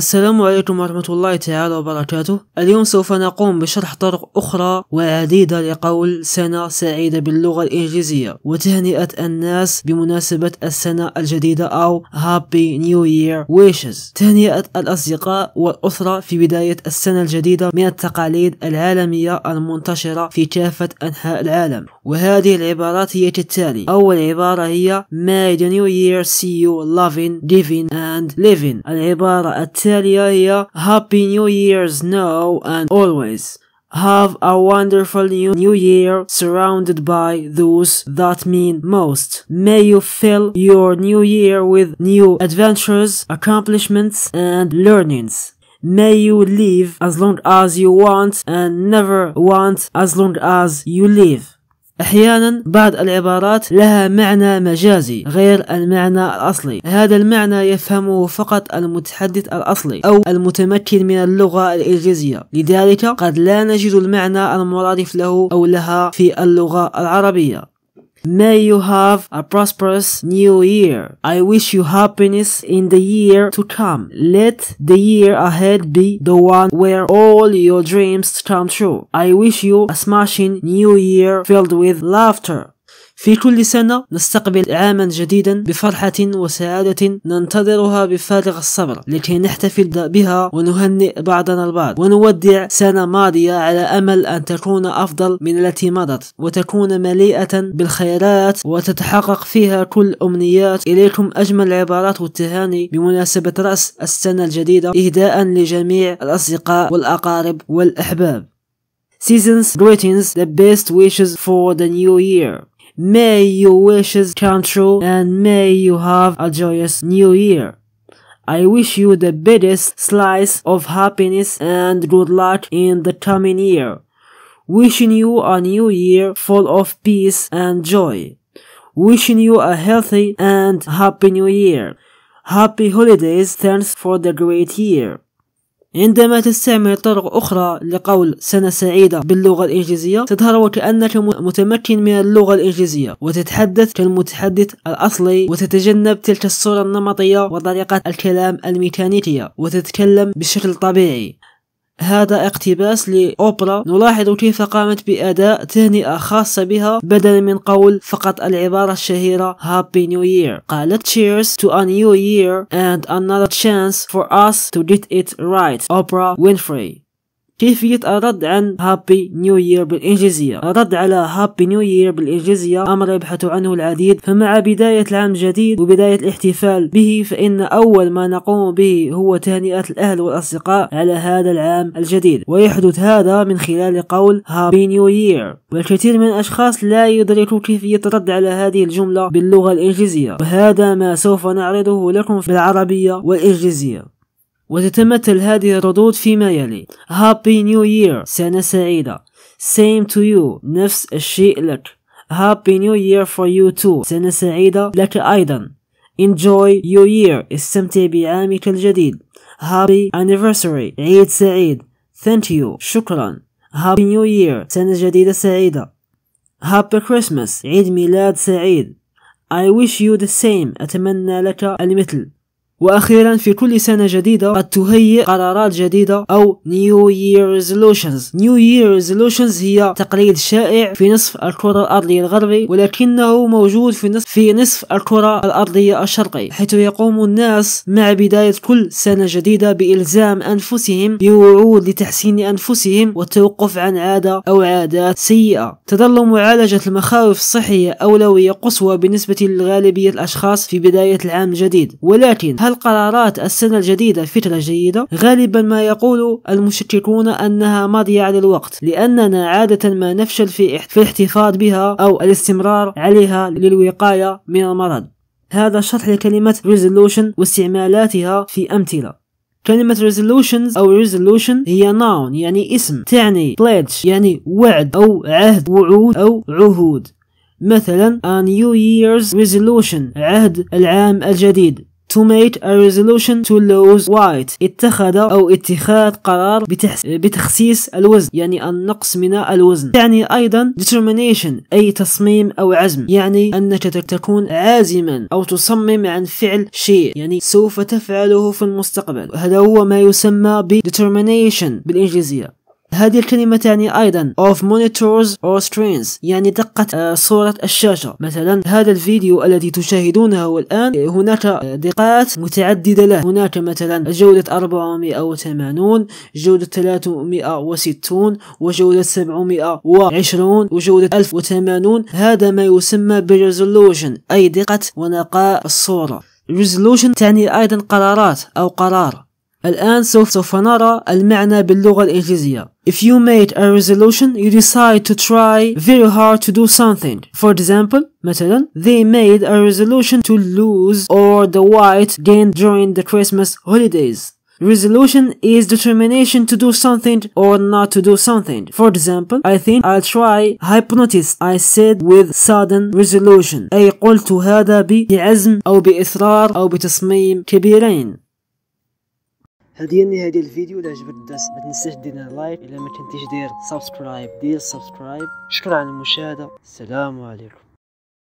السلام عليكم ورحمة الله تعالى وبركاته اليوم سوف نقوم بشرح طرق أخرى وعديدة لقول سنة سعيدة باللغة الإنجليزية وتهنئة الناس بمناسبة السنة الجديدة أو Happy New Year Wishes تهنئة الأصدقاء والأسرة في بداية السنة الجديدة من التقاليد العالمية المنتشرة في كافة أنحاء العالم وهذه العبارات هي كالتالي أول عبارة هي May the New Year see you loving, giving and living العبارة التالية tell Happy New Year's now and always. Have a wonderful new, new year surrounded by those that mean most. May you fill your new year with new adventures, accomplishments, and learnings. May you live as long as you want and never want as long as you live. أحيانا بعض العبارات لها معنى مجازي غير المعنى الأصلي هذا المعنى يفهمه فقط المتحدث الأصلي أو المتمكن من اللغة الإنجليزية لذلك قد لا نجد المعنى المرادف له أو لها في اللغة العربية May you have a prosperous new year. I wish you happiness in the year to come. Let the year ahead be the one where all your dreams come true. I wish you a smashing new year filled with laughter, في كل سنة نستقبل عاما جديدا بفرحة وسعادة ننتظرها بفارغ الصبر لكي نحتفل بها ونهنئ بعضنا البعض ونودع سنة ماضية على أمل أن تكون أفضل من التي مضت وتكون مليئة بالخيرات وتتحقق فيها كل أمنيات إليكم أجمل عبارات والتهاني بمناسبة رأس السنة الجديدة إهداء لجميع الأصدقاء والأقارب والأحباب Seasons greetings the best wishes for the new year May your wishes come true and may you have a joyous new year. I wish you the biggest slice of happiness and good luck in the coming year. Wishing you a new year full of peace and joy. Wishing you a healthy and happy new year. Happy holidays, thanks for the great year. عندما تستعمل طرق أخرى لقول سنة سعيدة باللغة الإنجليزية تظهر وكأنك متمكن من اللغة الإنجليزية وتتحدث كالمتحدث الأصلي وتتجنب تلك الصورة النمطية وطريقة الكلام الميكانيكية وتتكلم بشكل طبيعي هذا اقتباس لأوبرا نلاحظ كيف قامت بأداء تهنئة خاصة بها بدلا من قول فقط العبارة الشهيرة Happy New Year قالت Cheers to a new year and another chance for us to get it right Oprah Winfrey كيفية الرد عن هابي نيو يير بالإنجليزية الرد على هابي نيو يير بالإنجليزية أمر يبحث عنه العديد فمع بداية العام الجديد وبداية الاحتفال به فإن أول ما نقوم به هو تهنئة الأهل والأصدقاء على هذا العام الجديد ويحدث هذا من خلال قول هابي نيو يير والكثير من الأشخاص لا يدركوا كيفية الرد على هذه الجملة باللغة الإنجليزية وهذا ما سوف نعرضه لكم في العربية والإنجليزية وتتمثل هذه الردود فيما يلي هابي نيو يير سنة سعيدة same to you نفس الشيء لك هابي نيو يير for you too سنة سعيدة لك أيضا enjoy your year استمتع بعامك الجديد هابي anniversary عيد سعيد thank you شكرا هابي نيو يير سنة جديدة سعيدة هابي كريسماس عيد ميلاد سعيد I wish you the same أتمنى لك المثل واخيرا في كل سنه جديده قد تهيئ قرارات جديده او نيو Year Resolutions نيو Year Resolutions هي تقليد شائع في نصف الكره الارضيه الغربي ولكنه موجود في نصف في نصف الكره الارضيه الشرقي حيث يقوم الناس مع بدايه كل سنه جديده بالزام انفسهم بوعود لتحسين انفسهم والتوقف عن عاده او عادات سيئه تظل معالجه المخاوف الصحيه اولويه قصوى بالنسبه لغالبيه الاشخاص في بدايه العام الجديد ولكن هل هل قرارات السنة الجديدة فكرة جيدة غالبا ما يقول المشككون أنها مضيعة للوقت لأننا عادة ما نفشل في, في الاحتفاظ بها أو الاستمرار عليها للوقاية من المرض هذا شرح لكلمة resolution واستعمالاتها في أمثلة كلمة resolutions أو resolution هي noun يعني اسم تعني pledge يعني وعد أو عهد وعود أو عهود مثلا a new year's resolution عهد العام الجديد to make a resolution to lose weight اتخذ أو اتخاذ قرار بتخسيس الوزن يعني النقص من الوزن تعني أيضا determination أي تصميم أو عزم يعني أنك تكون عازما أو تصمم عن فعل شيء يعني سوف تفعله في المستقبل هذا هو ما يسمى ب determination بالإنجليزية هذه الكلمة تعني أيضا of monitors or screens يعني دقة آه، صورة الشاشة مثلا هذا الفيديو الذي تشاهدونه الآن آه، هناك آه، دقات متعددة له هناك مثلا جودة 480 جودة 360 وجودة 720 وجودة 1080 هذا ما يسمى بريزولوشن أي دقة ونقاء الصورة resolution تعني أيضا قرارات أو قرار الآن سوف نرى المعنى باللغة الإنجليزية If you made a resolution you decide to try very hard to do something For example مثلا They made a resolution to lose or the weight gained during the Christmas holidays Resolution is determination to do something or not to do something. For example, I think I'll try hypnotist. I said with sudden resolution. أي قلت هذا بعزم أو بإصرار أو بتصميم كبيرين. هذه هي النهايه ديال الفيديو الا عجبك الدرس ما تنساش دير لايك الا ما كنتيش داير سبسكرايب دير سبسكرايب شكرا على المشاهده السلام عليكم